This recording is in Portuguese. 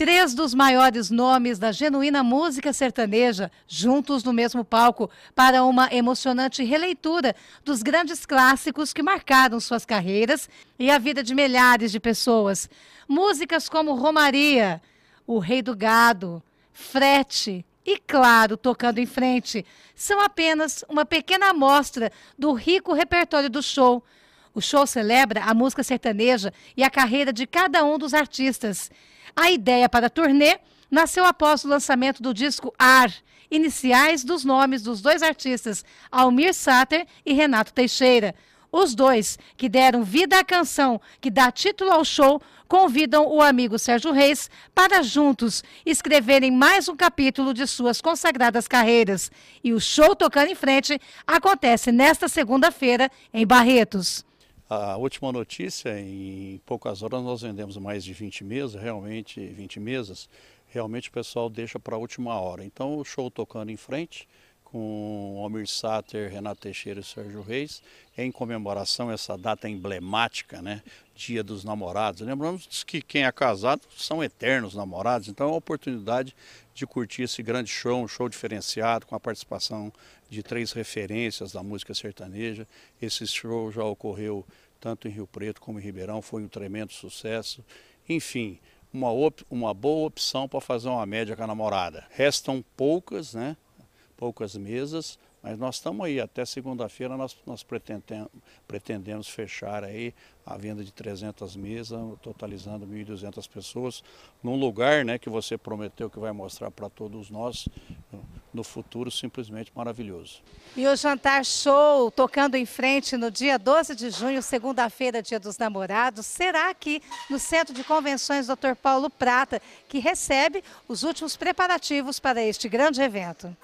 Três dos maiores nomes da genuína música sertaneja, juntos no mesmo palco, para uma emocionante releitura dos grandes clássicos que marcaram suas carreiras e a vida de milhares de pessoas. Músicas como Romaria, O Rei do Gado, Frete, e, claro, tocando em frente, são apenas uma pequena amostra do rico repertório do show, o show celebra a música sertaneja e a carreira de cada um dos artistas. A ideia para a turnê nasceu após o lançamento do disco Ar, iniciais dos nomes dos dois artistas, Almir Sater e Renato Teixeira. Os dois, que deram vida à canção que dá título ao show, convidam o amigo Sérgio Reis para juntos escreverem mais um capítulo de suas consagradas carreiras. E o show Tocando em Frente acontece nesta segunda-feira em Barretos. A última notícia, em poucas horas nós vendemos mais de 20 mesas, realmente 20 mesas, realmente o pessoal deixa para a última hora. Então o show tocando em frente, com Almir Sater, Renato Teixeira e Sérgio Reis, em comemoração essa data emblemática, né? Dia dos Namorados. Lembramos que quem é casado são eternos namorados, então é uma oportunidade de curtir esse grande show, um show diferenciado, com a participação de três referências da música sertaneja. Esse show já ocorreu tanto em Rio Preto como em Ribeirão, foi um tremendo sucesso. Enfim, uma, op uma boa opção para fazer uma média com a namorada. Restam poucas, né? Poucas mesas, mas nós estamos aí, até segunda-feira nós, nós pretendemos, pretendemos fechar aí a venda de 300 mesas, totalizando 1.200 pessoas, num lugar né, que você prometeu que vai mostrar para todos nós, no futuro simplesmente maravilhoso. E o Jantar Show, tocando em frente no dia 12 de junho, segunda-feira, dia dos namorados, será aqui no Centro de Convenções Dr. Paulo Prata, que recebe os últimos preparativos para este grande evento.